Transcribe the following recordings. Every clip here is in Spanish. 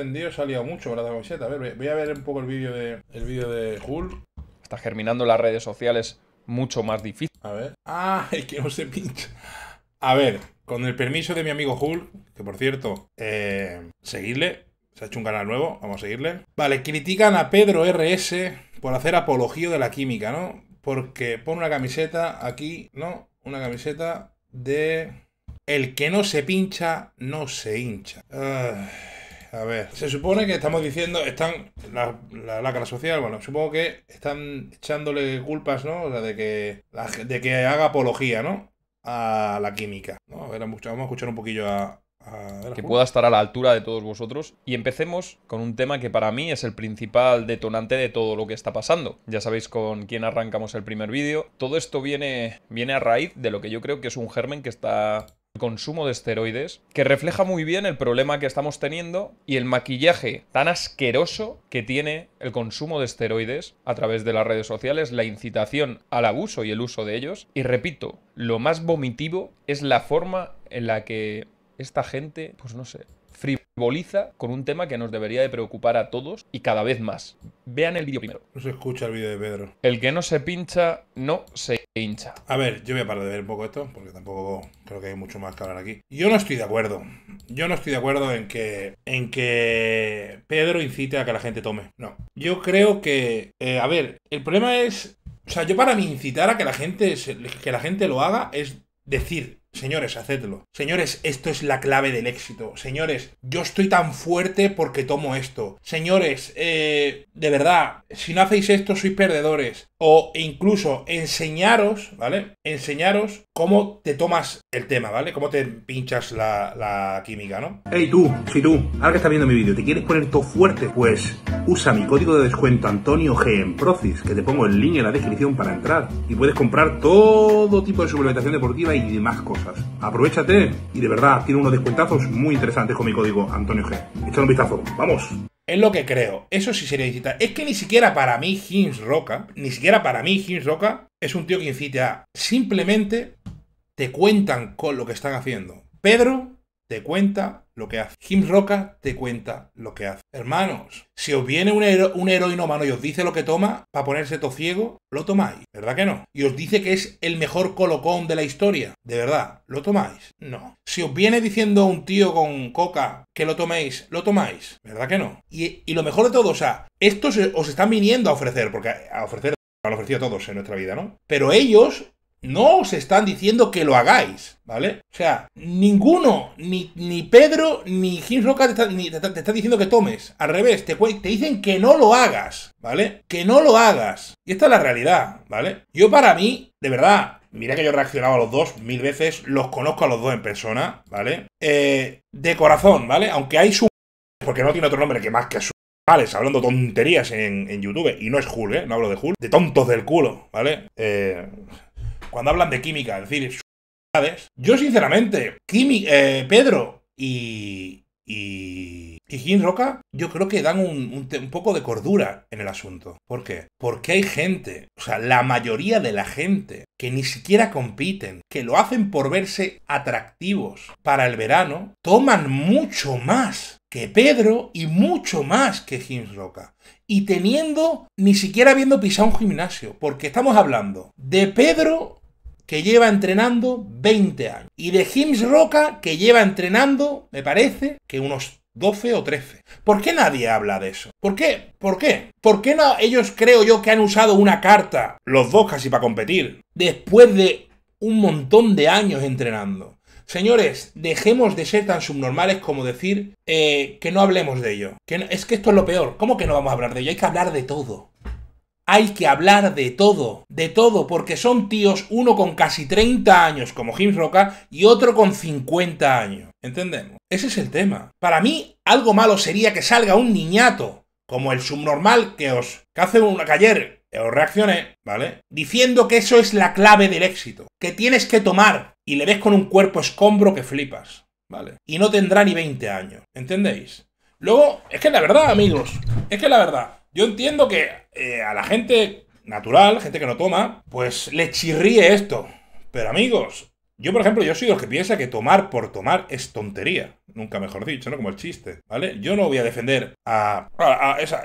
entendido, se ha mucho con la camiseta. A ver, voy a ver un poco el vídeo de, el vídeo de Hul. Está germinando las redes sociales mucho más difícil. A ver. Ah, que no se pincha. A ver, con el permiso de mi amigo Hul, que por cierto, eh, seguirle. Se ha hecho un canal nuevo, vamos a seguirle. Vale, critican a Pedro RS por hacer apología de la química, ¿no? Porque pone una camiseta aquí, ¿no? Una camiseta de... El que no se pincha, no se hincha a ver. Se supone que estamos diciendo, están, la, la social, bueno, supongo que están echándole culpas, ¿no? O sea, de que, de que haga apología, ¿no? A la química, A ver, vamos a escuchar un poquillo a, que pueda estar a la altura de todos vosotros. Y empecemos con un tema que para mí es el principal detonante de todo lo que está pasando. Ya sabéis con quién arrancamos el primer vídeo. Todo esto viene, viene a raíz de lo que yo creo que es un germen que está consumo de esteroides, que refleja muy bien el problema que estamos teniendo y el maquillaje tan asqueroso que tiene el consumo de esteroides a través de las redes sociales, la incitación al abuso y el uso de ellos. Y repito, lo más vomitivo es la forma en la que esta gente, pues no sé, frivoliza con un tema que nos debería de preocupar a todos y cada vez más. Vean el vídeo primero. No se escucha el vídeo de Pedro. El que no se pincha, no se a ver, yo voy a parar de ver un poco esto, porque tampoco creo que hay mucho más que hablar aquí. Yo no estoy de acuerdo. Yo no estoy de acuerdo en que, en que Pedro incite a que la gente tome. No. Yo creo que, eh, a ver, el problema es, o sea, yo para mí incitar a que la gente, que la gente lo haga es decir, Señores, hacedlo. Señores, esto es la clave del éxito. Señores, yo estoy tan fuerte porque tomo esto. Señores, eh, de verdad, si no hacéis esto sois perdedores o incluso enseñaros, ¿vale? Enseñaros cómo te tomas el tema, ¿vale? Cómo te pinchas la, química, ¿no? Hey tú, si tú, ahora que estás viendo mi vídeo, ¿te quieres poner todo fuerte? Pues usa mi código de descuento Antonio G en Profis, que te pongo el link en la descripción para entrar. Y puedes comprar todo tipo de suplementación deportiva y demás cosas. Aprovechate y de verdad, tiene unos descuentazos muy interesantes con mi código Antonio G. Echa un vistazo, ¡vamos! Es lo que creo. Eso sí sería incitar. Es que ni siquiera para mí Hins Roca, ni siquiera para mí Hins Roca es un tío que incita a. Simplemente te cuentan con lo que están haciendo. Pedro te cuenta lo que hace. Jim Roca te cuenta lo que hace. Hermanos, si os viene un, heroíno humano y os dice lo que toma para ponerse ciego, lo tomáis, ¿verdad que no? Y os dice que es el mejor colocón de la historia, ¿de verdad? ¿Lo tomáis? No. Si os viene diciendo un tío con coca que lo toméis, lo tomáis, ¿verdad que no? Y, lo mejor de todo, o sea, estos os están viniendo a ofrecer, porque a ofrecer lo han ofrecido a todos en nuestra vida, ¿no? Pero ellos no os están diciendo que lo hagáis, ¿vale? O sea, ninguno, ni, Pedro, ni Jim Roca te, te, están diciendo que tomes. Al revés, te, te, dicen que no lo hagas, ¿vale? Que no lo hagas. Y esta es la realidad, ¿vale? Yo para mí, de verdad, mira que yo he reaccionado a los dos mil veces, los conozco a los dos en persona, ¿vale? Eh, de corazón, ¿vale? Aunque hay su... Porque no tiene otro nombre que más que su... ¿vale? hablando tonterías en, en YouTube, y no es Hul, ¿eh? No hablo de Hulk, de tontos del culo, ¿vale? Eh, cuando hablan de química, es decir, yo sinceramente, eh, Pedro y, y, Jim Roca, yo creo que dan un, un, poco de cordura en el asunto. ¿Por qué? Porque hay gente, o sea, la mayoría de la gente que ni siquiera compiten, que lo hacen por verse atractivos para el verano, toman mucho más que Pedro y mucho más que Jim Roca. Y teniendo, ni siquiera habiendo pisado un gimnasio, porque estamos hablando de Pedro que lleva entrenando 20 años. Y de Hims Roca, que lleva entrenando, me parece, que unos 12 o 13. ¿Por qué nadie habla de eso? ¿Por qué? ¿Por qué? ¿Por qué no, ellos creo yo que han usado una carta, los dos casi para competir, después de un montón de años entrenando? Señores, dejemos de ser tan subnormales como decir eh, que no hablemos de ello. Que es que esto es lo peor. ¿Cómo que no vamos a hablar de ello? Hay que hablar de todo. Hay que hablar de todo, de todo, porque son tíos, uno con casi 30 años como Jim Roca y otro con 50 años. ¿Entendemos? Ese es el tema. Para mí, algo malo sería que salga un niñato, como el subnormal que os... que hace una que ayer os reaccioné, ¿vale? Diciendo que eso es la clave del éxito, que tienes que tomar y le ves con un cuerpo escombro que flipas, ¿vale? Y no tendrá ni 20 años, ¿entendéis? Luego, es que la verdad, amigos, es que la verdad, yo entiendo que eh, a la gente natural, gente que no toma, pues le chirríe esto. Pero amigos, yo por ejemplo, yo soy el que piensa que tomar por tomar es tontería. Nunca mejor dicho, ¿no? Como el chiste, ¿vale? Yo no voy a defender a...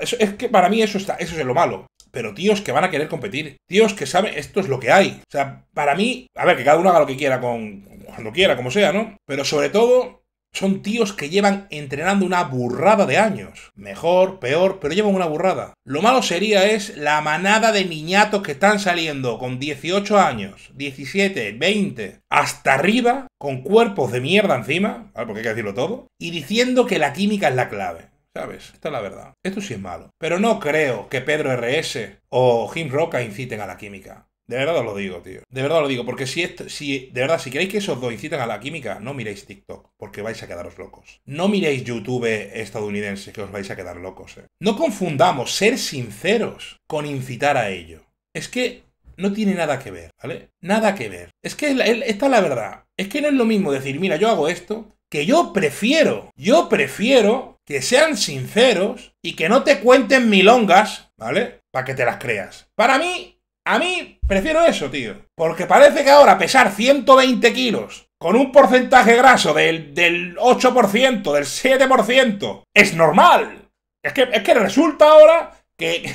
es que para mí eso, está, eso es lo malo. Pero tíos que van a querer competir, tíos que saben esto es lo que hay. O sea, para mí, a ver, que cada uno haga lo que quiera con cuando quiera, como sea, ¿no? Pero sobre todo, son tíos que llevan entrenando una burrada de años. Mejor, peor, pero llevan una burrada. Lo malo sería es la manada de niñatos que están saliendo con 18 años, 17, 20, hasta arriba, con cuerpos de mierda encima, porque hay que decirlo todo, y diciendo que la química es la clave. ¿Sabes? Esta es la verdad. Esto sí es malo. Pero no creo que Pedro RS o Jim Roca inciten a la química. De verdad os lo digo, tío. De verdad os lo digo, porque si, esto, si de verdad, si queréis que esos dos incitan a la química, no miréis TikTok, porque vais a quedaros locos. No miréis YouTube estadounidense, que os vais a quedar locos. Eh. No confundamos ser sinceros con incitar a ello. Es que no tiene nada que ver, ¿vale? Nada que ver. Es que esta es la verdad. Es que no es lo mismo decir, mira, yo hago esto, que yo prefiero, yo prefiero que sean sinceros y que no te cuenten milongas, ¿vale? Para que te las creas. Para mí, a mí prefiero eso, tío. Porque parece que ahora pesar 120 kilos con un porcentaje graso del, 8%, del 7%, es normal. Es que, es que resulta ahora que...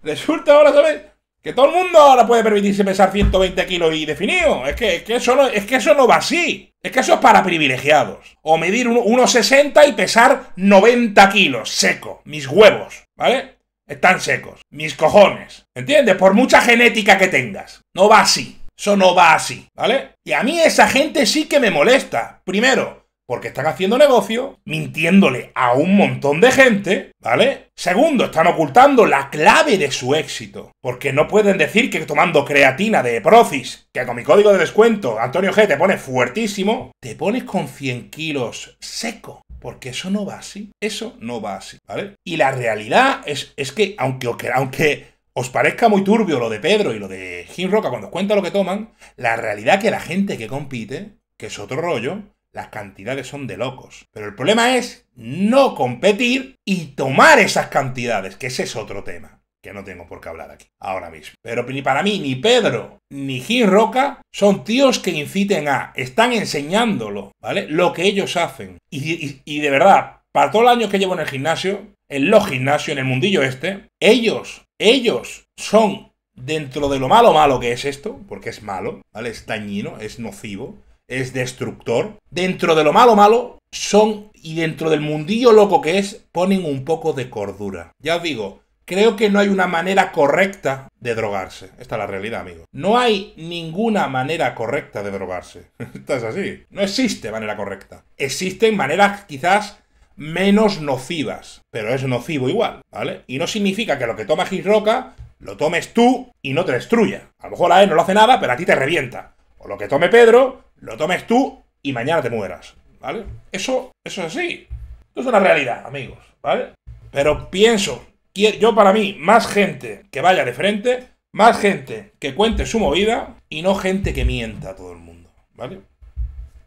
resulta ahora, ¿sabes? Que todo el mundo ahora puede permitirse pesar 120 kilos y definido. Es que, eso, no, es que eso no va así. Es que eso es para privilegiados. O medir 1,60 y pesar 90 kilos, seco, mis huevos, ¿vale? Están secos. Mis cojones. ¿Entiendes? Por mucha genética que tengas. No va así. Eso no va así, ¿vale? Y a mí esa gente sí que me molesta. Primero, porque están haciendo negocio, mintiéndole a un montón de gente, ¿vale? Segundo, están ocultando la clave de su éxito, porque no pueden decir que tomando creatina de Profis, que con mi código de descuento, Antonio G, te pone fuertísimo, te pones con 100 kilos seco. Porque eso no va así. Eso no va así, ¿vale? Y la realidad es, es que, aunque, aunque os parezca muy turbio lo de Pedro y lo de Jim Roca cuando os cuenta lo que toman, la realidad es que la gente que compite, que es otro rollo, las cantidades son de locos. Pero el problema es no competir y tomar esas cantidades, que ese es otro tema que no tengo por qué hablar aquí, ahora mismo. Pero ni para mí, ni Pedro, ni Gil Roca son tíos que inciten a, están enseñándolo, ¿vale? Lo que ellos hacen. Y, de verdad, para todo el año que llevo en el gimnasio, en los gimnasios, en el mundillo este, ellos, ellos son dentro de lo malo malo que es esto, porque es malo, ¿vale? Es dañino, es nocivo, es destructor. Dentro de lo malo malo son, y dentro del mundillo loco que es, ponen un poco de cordura. Ya os digo, creo que no hay una manera correcta de drogarse. Esta es la realidad, amigo. No hay ninguna manera correcta de drogarse. ¿Estás es así. No existe manera correcta. Existen maneras quizás menos nocivas, pero es nocivo igual, ¿vale? Y no significa que lo que toma Gisroca lo tomes tú y no te destruya. A lo mejor a él e no lo hace nada, pero a ti te revienta. O lo que tome Pedro lo tomes tú y mañana te mueras, ¿vale? Eso, eso es así. Eso es una realidad, amigos, ¿vale? Pero pienso, yo para mí, más gente que vaya de frente, más gente que cuente su movida y no gente que mienta a todo el mundo, ¿vale?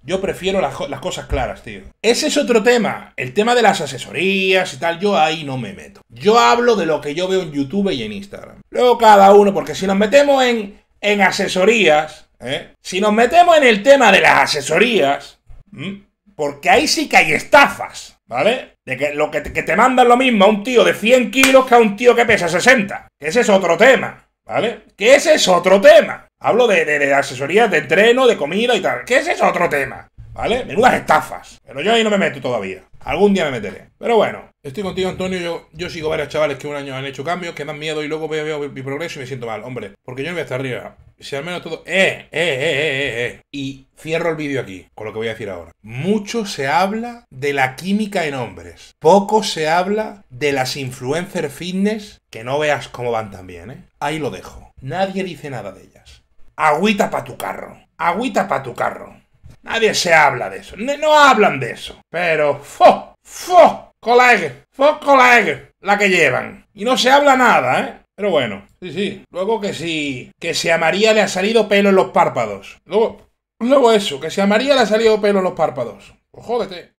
Yo prefiero las, cosas claras, tío. Ese es otro tema. El tema de las asesorías y tal, yo ahí no me meto. Yo hablo de lo que yo veo en YouTube y en Instagram. Luego cada uno, porque si nos metemos en, en asesorías, ¿eh? Si nos metemos en el tema de las asesorías, porque ahí sí que hay estafas, ¿vale? De que, lo que, te, mandan lo mismo a un tío de 100 kilos que a un tío que pesa 60. Que ese es otro tema, ¿vale? Que ese es otro tema. Hablo de, asesorías de entreno, de comida y tal. Que ese es otro tema. ¿Vale? Menudas estafas. Pero yo ahí no me meto todavía. Algún día me meteré. Pero bueno. Estoy contigo, Antonio. Yo, yo sigo varios chavales que un año han hecho cambios, que dan miedo y luego veo, mi progreso y me siento mal. Hombre, porque yo no voy estar arriba si al menos todo. Eh, ¡Eh! ¡Eh! ¡Eh! ¡Eh! eh! Y cierro el vídeo aquí, con lo que voy a decir ahora. Mucho se habla de la química en hombres. Poco se habla de las influencer fitness, que no veas cómo van también, ¿eh? Ahí lo dejo. Nadie dice nada de ellas. Agüita para tu carro. Agüita para tu carro. Nadie se habla de eso. No hablan de eso. Pero, ¡fo! ¡fo! colega fo colega la que llevan. Y no se habla nada, ¿eh? Pero bueno, sí, sí. Luego que si, que si a María le ha salido pelo en los párpados. Luego, luego eso, que si a María le ha salido pelo en los párpados. Pues jódete.